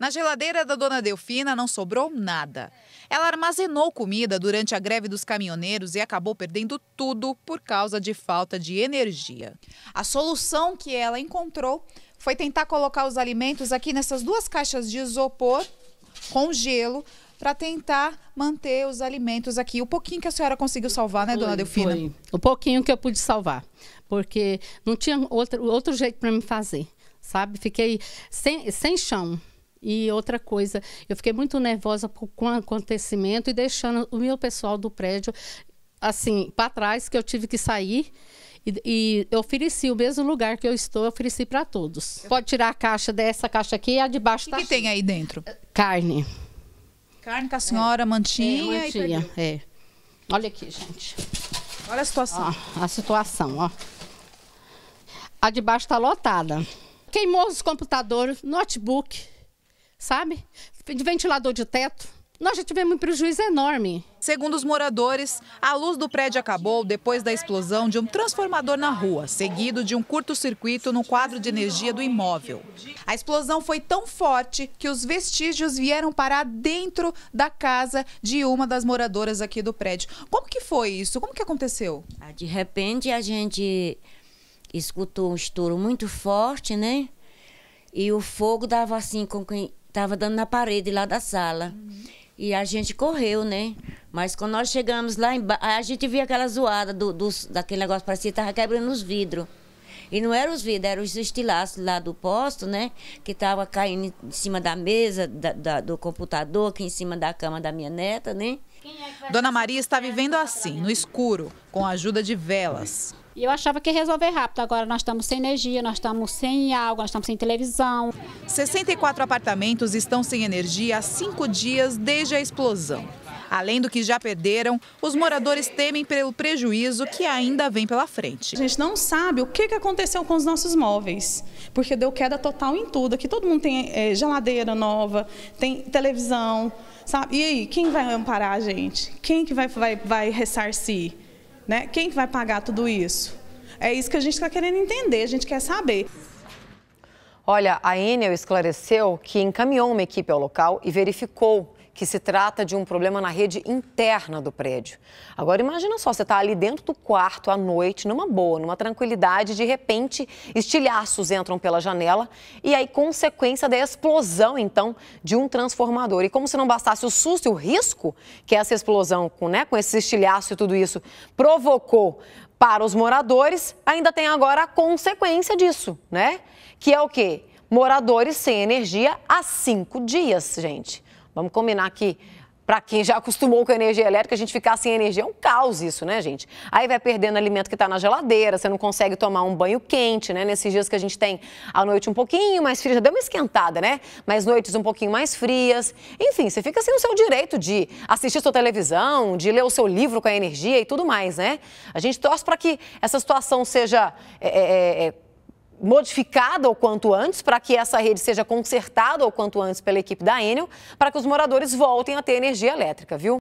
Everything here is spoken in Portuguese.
Na geladeira da dona Delfina não sobrou nada. Ela armazenou comida durante a greve dos caminhoneiros e acabou perdendo tudo por causa de falta de energia. A solução que ela encontrou foi tentar colocar os alimentos aqui nessas duas caixas de isopor com gelo para tentar manter os alimentos aqui. O pouquinho que a senhora conseguiu salvar, né, dona foi, Delfina? Foi. O pouquinho que eu pude salvar, porque não tinha outro, outro jeito para me fazer, sabe? Fiquei sem, sem chão. E outra coisa, eu fiquei muito nervosa com o acontecimento e deixando o meu pessoal do prédio assim para trás que eu tive que sair. E, e ofereci o mesmo lugar que eu estou, ofereci para todos. Pode tirar a caixa dessa caixa aqui, a de baixo O que, tá que tem assim. aí dentro? Carne. Carne com a senhora é. mantinha. É, mantinha, é. Olha aqui, gente. Olha a situação. Ó, a situação, ó. A de baixo está lotada. Queimou os computadores, notebook sabe? De ventilador de teto. Nós já tivemos um prejuízo enorme. Segundo os moradores, a luz do prédio acabou depois da explosão de um transformador na rua, seguido de um curto-circuito no quadro de energia do imóvel. A explosão foi tão forte que os vestígios vieram parar dentro da casa de uma das moradoras aqui do prédio. Como que foi isso? Como que aconteceu? Ah, de repente a gente escutou um estouro muito forte, né? E o fogo dava assim, como que Tava dando na parede lá da sala. Uhum. E a gente correu, né? Mas quando nós chegamos lá embaixo, a gente via aquela zoada do, do, daquele negócio, parecia que tava quebrando os vidros. E não eram os vidros, eram os estilaços lá do posto, né? Que tava caindo em cima da mesa, da, da, do computador, aqui em cima da cama da minha neta, né? É Dona Maria está vivendo assim, no escuro, com a ajuda de velas. E eu achava que ia resolver rápido. Agora nós estamos sem energia, nós estamos sem água, nós estamos sem televisão. 64 apartamentos estão sem energia há cinco dias desde a explosão. Além do que já perderam, os moradores temem pelo prejuízo que ainda vem pela frente. A gente não sabe o que aconteceu com os nossos móveis, porque deu queda total em tudo. Aqui todo mundo tem é, geladeira nova, tem televisão, sabe? E aí, quem vai amparar a gente? Quem que vai, vai, vai ressarcir? Né? Quem vai pagar tudo isso? É isso que a gente está querendo entender, a gente quer saber. Olha, a Enel esclareceu que encaminhou uma equipe ao local e verificou que se trata de um problema na rede interna do prédio. Agora imagina só, você está ali dentro do quarto à noite, numa boa, numa tranquilidade, de repente estilhaços entram pela janela e aí consequência da explosão então de um transformador. E como se não bastasse o susto e o risco que essa explosão, com, né, com esse estilhaço e tudo isso, provocou para os moradores, ainda tem agora a consequência disso, né? Que é o quê? Moradores sem energia há cinco dias, gente. Vamos combinar aqui para quem já acostumou com a energia elétrica, a gente ficar sem energia é um caos isso, né, gente? Aí vai perdendo alimento que está na geladeira, você não consegue tomar um banho quente, né? Nesses dias que a gente tem à noite um pouquinho mais fria, já deu uma esquentada, né? Mas noites um pouquinho mais frias. Enfim, você fica sem o seu direito de assistir sua televisão, de ler o seu livro com a energia e tudo mais, né? A gente torce para que essa situação seja... É, é, é, é modificada o quanto antes, para que essa rede seja consertada o quanto antes pela equipe da Enel, para que os moradores voltem a ter energia elétrica, viu?